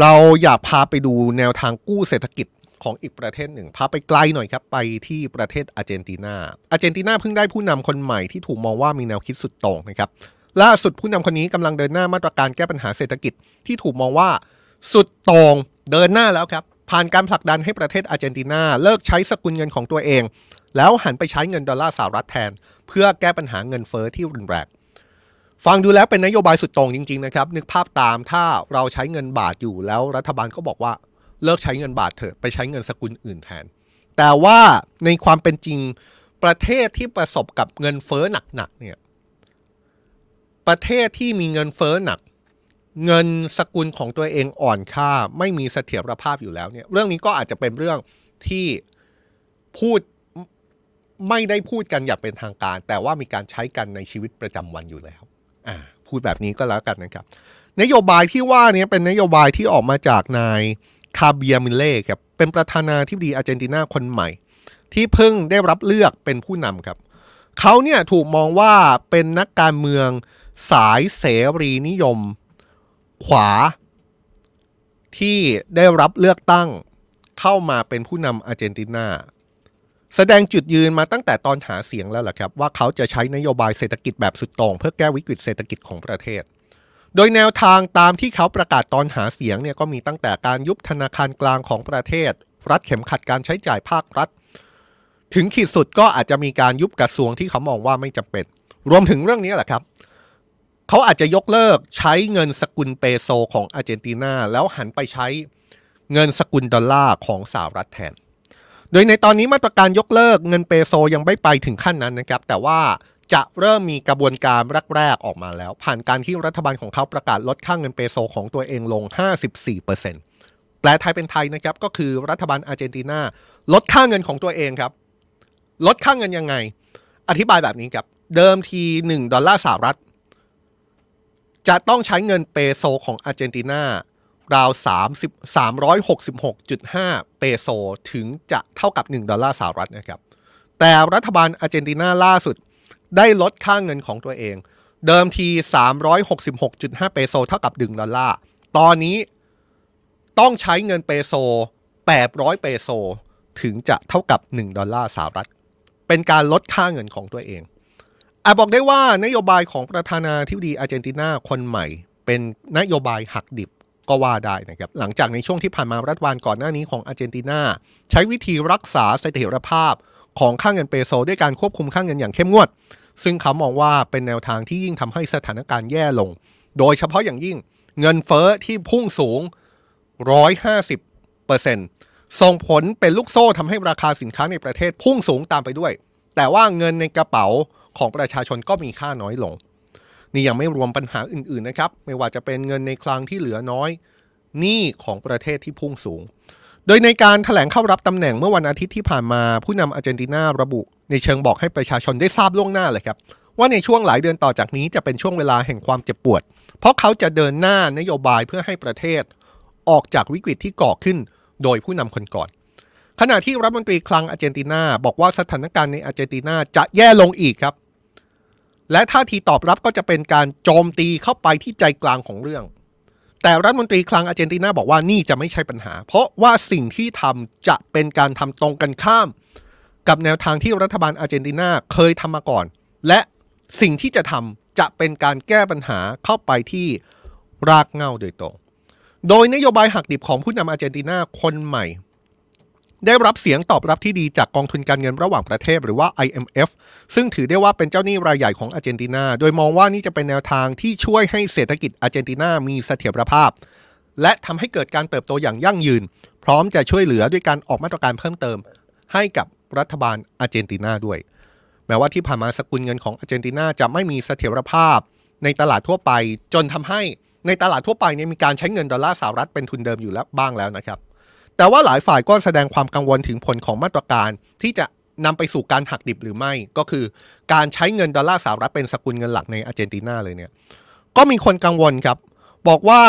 เราอยากพาไปดูแนวทางกู้เศรษฐกิจของอีกประเทศหนึ่ง พาไปไกลหน่อยครับไปที่ประเทศอาร์เจนตินาอาร์เจนตินาเพิ่งได้ผู้นำคนใหม่ที่ถูกมองว่ามีแนวคิดสุดโต่งนะครับล่าสุดผู้นำคนนี้กำลังเดินหน้ามาตรการแก้ปัญหาเศรษฐกิจที่ถูกมองว่าสุดโต่งเดินหน้าแล้วครับผ่านการผลักดันให้ประเทศอาร์เจนตินาเลิกใช้สกุลเงินของตัวเองแล้วหันไปใช้เงินดอลลาร์สหรัฐแทน เพื่อแก้ปัญหาเงินเฟอ้อที่รุนแรงฟังดูแล้วเป็นนโยบายสุดตรงจริง ๆ นะครับ นึกภาพตามถ้าเราใช้เงินบาทอยู่แล้ว รัฐบาลก็บอกว่าเลิกใช้เงินบาทเถอะไปใช้เงินสกุลอื่นแทน แต่ว่าในความเป็นจริงประเทศที่ประสบกับเงินเฟ้อหนักๆเนี่ยประเทศที่มีเงินเฟ้อหนัก เงินสกุลของตัวเองอ่อนค่า ไม่มีเสถียรภาพอยู่แล้วเนี่ยเรื่องนี้ก็อาจจะเป็นเรื่องที่พูดไม่ได้พูดกันอย่างเป็นทางการ แต่ว่ามีการใช้กันในชีวิตประจำวันอยู่แล้วพูดแบบนี้ก็แล้วกันนะครับ นโยบายที่ว่านี้เป็นนโยบายที่ออกมาจากนายคาเบียมิเล่ครับเป็นประธานาธิบดีอาร์เจนตินาคนใหม่ที่เพิ่งได้รับเลือกเป็นผู้นำครับเขาเนี่ยถูกมองว่าเป็นนักการเมืองสาย เสรีนิยมขวา ที่ได้รับเลือกตั้งเข้ามาเป็นผู้นำอาร์เจนตินาแสดงจุดยืนมาตั้งแต่ตอนหาเสียงแล้วล่ะครับว่าเขาจะใช้นโยบายเศรษฐกิจแบบสุดตรง เพื่อแก้วิกฤตเศรษฐกิจของประเทศ โดยแนวทางตามที่เขาประกาศตอนหาเสียงเนี่ยก็มีตั้งแต่การยุบธนาคารกลางของประเทศ รัดเข็มขัดการใช้จ่ายภาครัฐ ถึงขีดสุดก็อาจจะมีการยุบกระทรวงที่เขามองว่าไม่จำเป็น รวมถึงเรื่องนี้แหละครับ เขาอาจจะยกเลิกใช้เงินสกุลเปโซของอาร์เจนตินาแล้วหันไปใช้เงินสกุลดอลลาร์ของสหรัฐแทนโดยในตอนนี้มาตรการยกเลิกเงินเปโซยังไม่ไปถึงขั้นนั้นนะครับแต่ว่าจะเริ่มมีกระบวนการแรกๆออกมาแล้ว ผ่านการที่รัฐบาลของเขาประกาศลดค่างเงินเปโซของตัวเองลง 54%แปลไทยเป็นไทยนะครับก็คือรัฐบาลอาร์เจนตินาลดค่างเงินของตัวเองครับ ลดค่างเงินยังไง อธิบายแบบนี้ครับเดิมที1ดอลลาร์สหรัฐจะต้องใช้เงินเปโซของอาร์เจนตินาราว30 366.5เปโซถึงจะเท่ากับ1ดอลลาร์สหรัฐนะครับแต่รัฐบาลอาร์เจนตินาล่าสุดได้ลดค่างเงินของตัวเอง เดิมที366.5 เปโซเท่ากับ1ดอลลาร์ตอนนี้ต้องใช้เงินเปโซ800เปโซถึงจะเท่ากับ1ดอลลาร์สหรัฐเป็นการลดค่าเงินของตัวเองอาบอกได้ว่านโยบายของประธานาธิบดีอาร์เจนตินาคนใหม่เป็นนโยบายหักดิบก็ว่าได้นะครับ หลังจากในช่วงที่ผ่านมารัฐบาลก่อนหน้านี้ของอาร์เจนตินาใช้วิธีรักษาเสถียรภาพของค่างเงินเปโซด้วยการควบคุมค่างเงินอย่างเข้มงวด ซึ่งเขามองว่าเป็นแนวทางที่ยิ่งทำให้สถานการณ์แย่ลง โดยเฉพาะอย่างยิ่งเงินเฟอ้อที่พุ่งสูง 150%เอร์เซ็นส่งผลเป็นลูกโซ่ทำให้ราคาสินค้าในประเทศพุ่งสูงตามไปด้วย แต่ว่าเงินในกระเป๋าของประชาชนก็มีค่าน้อยลงนี่ยังไม่รวมปัญหาอื่นๆนะครับไม่ว่าจะเป็นเงินในคลังที่เหลือน้อยหนี้ของประเทศที่พุ่งสูง โดยในการถแถลงเข้ารับตำแหน่งเมื่อวันอาทิตย์ที่ผ่านมา ผู้นำอาร์เจนตินาระบุ ในเชิงบอกให้ประชาชนได้ทราบล่วงหน้าเลยครับว่าในช่วงหลายเดือนต่อจากนี้จะเป็นช่วงเวลาแห่งความเจ็บปวด เพราะเขาจะเดินหน้านโยบายเพื่อให้ประเทศ ออกจากวิกฤตที่ก่อขึ้น โดยผู้นำคนก่อน ขณะที่รัฐมนตรีคลังอาร์เจนตินาบอกว่าสถานการณ์ในอาร์เจนตินาจะแย่ลงอีกครับและท่าทีตอบรับก็จะเป็นการโจมตีเข้าไปที่ใจกลางของเรื่อง แต่รัฐมนตรีคลังอาร์เจนตินาบอกว่านี่จะไม่ใช่ปัญหา เพราะว่าสิ่งที่ทำจะเป็นการทำตรงกันข้าม กับแนวทางที่รัฐบาลอาร์เจนตินาเคยทำมาก่อน และสิ่งที่จะทำจะเป็นการแก้ปัญหาเข้าไปที่รากเหง้าโดยตรง โดยนโยบายหักดิบของผู้นำอาร์เจนตินาคนใหม่ได้รับเสียงตอบรับที่ดีจากกองทุนการเงินระหว่างประเทศหรือว่า IMF ซึ่งถือได้ว่าเป็นเจ้าหนี้รายใหญ่ของอาร์เจนตินา โดยมองว่านี่จะเป็นแนวทางที่ช่วยให้เศรษฐกิจอาร์เจนตินา มีเสถียรภาพ และทำให้เกิดการเติบโตอย่างยั่งยืน พร้อมจะช่วยเหลือด้วยการออกมาตรการเพิ่มเติมให้กับรัฐบาลอาร์เจนตินาด้วย แม้ว่าที่ผ่านมาสกุลเงินของอาร์เจนตินาจะไม่มีเสถียรภาพในตลาดทั่วไปจนทำให้ในตลาดทั่วไปเนี่ยมีการใช้เงินดอลลาร์สหรัฐเป็นทุนเดิมอยู่แล้วบ้างแล้วนะครับแต่ว่าหลายฝ่ายก็แสดงความกังวลถึงผลของมาตรการที่จะนำไปสู่การหักดิบหรือไม่ ก็คือการใช้เงินดอลลาร์สหรัฐเป็นสกุลเงินหลักในอาร์เจนตินาเลยเนี่ยก็มีคนกังวลครับ บอกว่า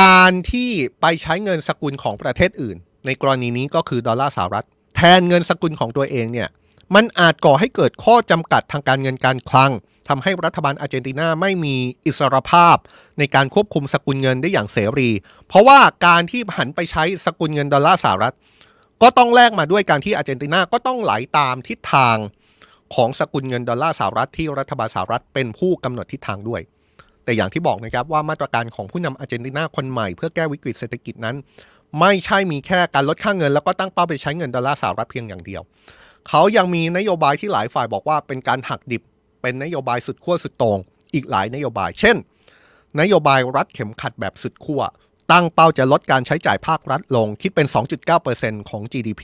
การที่ไปใช้เงินสกุลของประเทศอื่น ในกรณีนี้ก็คือดอลลาร์สหรัฐแทนเงินสกุลของตัวเองเนี่ยมันอาจก่อให้เกิดข้อจำกัดทางการเงินการคลังทำให้รัฐบาลอาร์เจนตินาไม่มีอิสรภาพในการควบคุมสกุลเงินได้อย่างเสรี เพราะว่าการที่หันไปใช้สกุลเงินดอลลาร์สหรัฐ ก็ต้องแลกมาด้วยการที่อาร์เจนตินาก็ต้องไหลาตามทิศทางของสกุลเงินดอลลาร์สหรัฐที่รัฐบาลสหรัฐ เป็นผู้กำหนดทิศทางด้วย แต่อย่างที่บอกนะครับว่ามาตรการของผู้นำอาร์เจนตินาคนใหม่เพื่อแก้วิกฤตเศรษฐกิจนั้น ไม่ใช่มีแค่การลดค่าเงินแล้วก็ตั้งเป้าไปใช้เงินดอลลาร์สหรัฐเพียงอย่างเดียว เขายังมีนโยบายที่หลายฝ่ายบอกว่า เป็นการหักดิบเป็นนโยบายสุดขั้วสุดตรง อีกหลายนโยบาย เช่น นโยบายรัดเข็มขัดแบบสุดขั้ว ตั้งเป้าจะลดการใช้จ่ายภาครัฐลงคิดเป็น 2.9%ของ GDP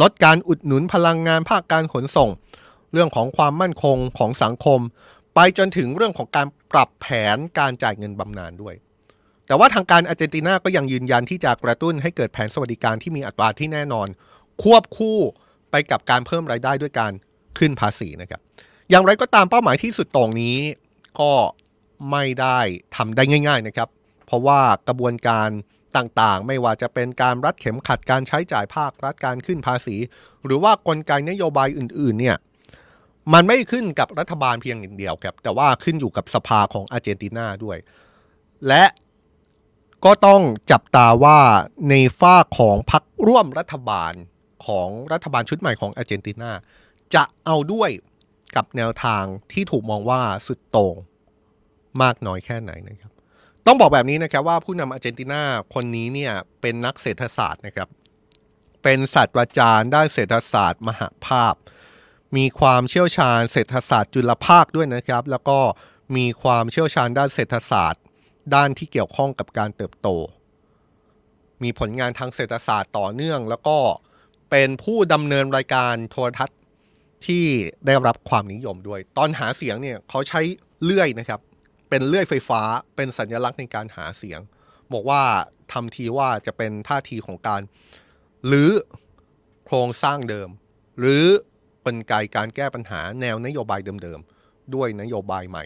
ลดการอุดหนุนพลังงานภาคการขนส่ง เรื่องของความมั่นคงของสังคม ไปจนถึงเรื่องของการปรับแผนการจ่ายเงินบำนาญด้วย แต่ว่าทางการอาร์เจนตินาก็ยังยืนยันที่จะกระตุ้นให้เกิดแผนสวัสดิการที่มีอัตราที่แน่นอนควบคู่ไปกับการเพิ่มรายได้ด้วยการขึ้นภาษีนะครับอย่างไรก็ตามเป้าหมายที่สุดตรงนี้ก็ไม่ได้ทำได้ง่าย ๆนะครับ เพราะว่ากระบวนการต่างๆ ไม่ว่าจะเป็นการรัดเข็มขัดการใช้จ่ายภาครัฐการขึ้นภาษี หรือว่ากลไกนโยบายอื่นๆเนี่ยมันไม่ขึ้นกับรัฐบาลเพียงอย่างเดียวครับแต่ว่าขึ้นอยู่กับสภาของอาร์เจนตินาด้วยและก็ต้องจับตาว่าในฝ้าของพรรคร่วมรัฐบาลของรัฐบาลชุดใหม่ของอาร์เจนตินาจะเอาด้วยกับแนวทางที่ถูกมองว่าสุดโต่งมากน้อยแค่ไหนนะครับ ต้องบอกแบบนี้นะครับว่าผู้นำอาร์เจนตินาคนนี้เนี่ยเป็นนักเศรษฐศาสตร์นะครับเป็นศาสตราจารย์ ด้านเศรษฐศาสตร์ มหาภาพ มีความเชี่ยวชาญเศรษฐศาสตร์จุลภาคด้วยนะครับ แล้วก็มีความเชี่ยวชาญด้านเศรษฐศาสตร์ ด้านที่เกี่ยวข้องกับการเติบโต มีผลงานทางเศรษฐศาสตร์ต่อเนื่อง แล้วก็เป็นผู้ดำเนินรายการโทรทัศน์ที่ได้รับความนิยมด้วย ตอนหาเสียงเนี่ยเขาใช้เลื่อยนะครับ เป็นเลื่อยไฟฟ้าเป็นสัญลักษณ์ในการหาเสียง บอกว่าทำทีว่าจะเป็นท่าทีของการ หรือโครงสร้างเดิม หรือกลไกการแก้ปัญหาแนวนโยบายเดิมๆ ด้วยนโยบายใหม่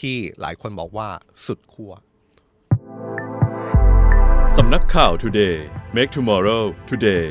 ที่หลายคนบอกว่าสุดขั้วสำนักข่าว Today Make Tomorrow Today